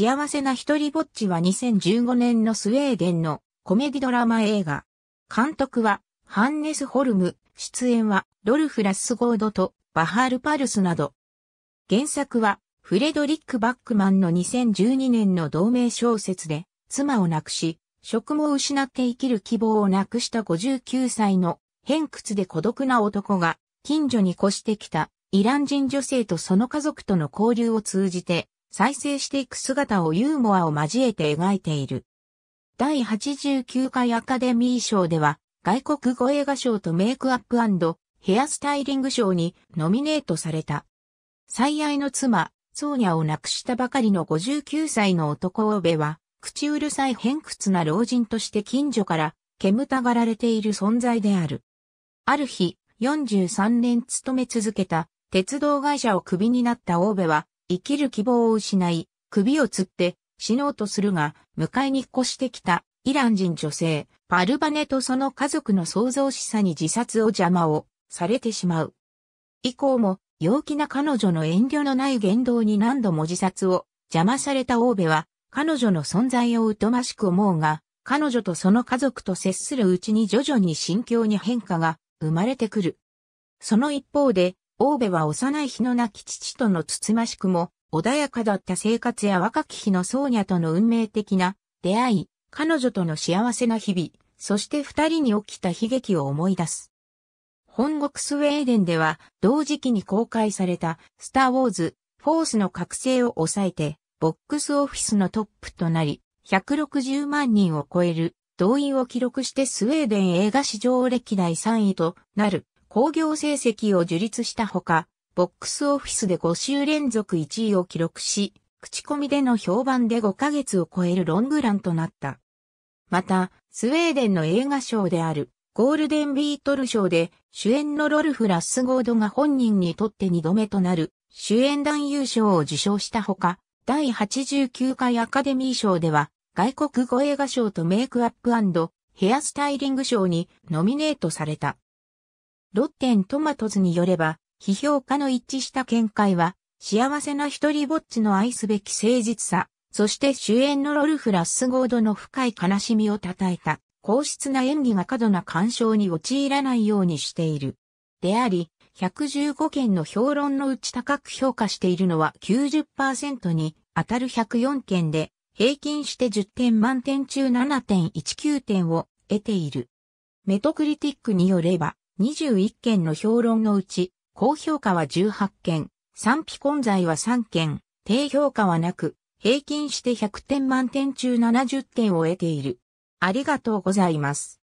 幸せな一人ぼっちは2015年のスウェーデンのコメディドラマ映画。監督はハンネス・ホルム、出演はドルフ・ラスゴードとバハール・パルスなど。原作はフレドリック・バックマンの2012年の同名小説で妻を亡くし、職も失って生きる希望をなくした59歳の偏屈で孤独な男が近所に越してきたイラン人女性とその家族との交流を通じて再生していく姿をユーモアを交えて描いている。第89回アカデミー賞では、外国語映画賞とメイクアップヘアスタイリング賞にノミネートされた。最愛の妻、ソーニャを亡くしたばかりの59歳の男オベは、口うるさい偏屈な老人として近所から煙たがられている存在である。ある日、43年勤め続けた鉄道会社をクビになったオーベは、生きる希望を失い、首を吊って死のうとするが、迎えに越してきたイラン人女性、パルバネとその家族の創造しさに自殺を邪魔をされてしまう。以降も、陽気な彼女の遠慮のない言動に何度も自殺を邪魔されたオーベは、彼女の存在を疎ましく思うが、彼女とその家族と接するうちに徐々に心境に変化が生まれてくる。その一方で、欧米は幼い日の亡き父とのつつましくも、穏やかだった生活や若き日のソーニャとの運命的な出会い、彼女との幸せな日々、そして二人に起きた悲劇を思い出す。本国スウェーデンでは同時期に公開されたスター・ウォーズ・フォースの覚醒を抑えてボックスオフィスのトップとなり160万人を超える動員を記録してスウェーデン映画史上歴代3位となる工業成績を樹立したほか、ボックスオフィスで5週連続1位を記録し、口コミでの評判で5ヶ月を超えるロングランとなった。また、スウェーデンの映画賞であるゴールデンビートル賞で主演のロルフ・ラッスゴードが本人にとって2度目となる主演男優賞を受賞したほか、第89回アカデミー賞では外国語映画賞とメイクアップヘアスタイリング賞にノミネートされた。ロッテントマトズによれば、批評家の一致した見解は、幸せな一人ぼっちの愛すべき誠実さ、そして主演のロルフ・ラッスゴードの深い悲しみを称えた、硬質な演技が過度な干渉に陥らないようにしている。であり、115件の評論のうち高く評価しているのは90%に当たる104件で、平均して10点満点中7.19点を得ている。メトクリティックによれば、21件の評論のうち、高評価は18件、賛否混在は3件、低評価はなく、平均して100点満点中70点を得ている。ありがとうございます。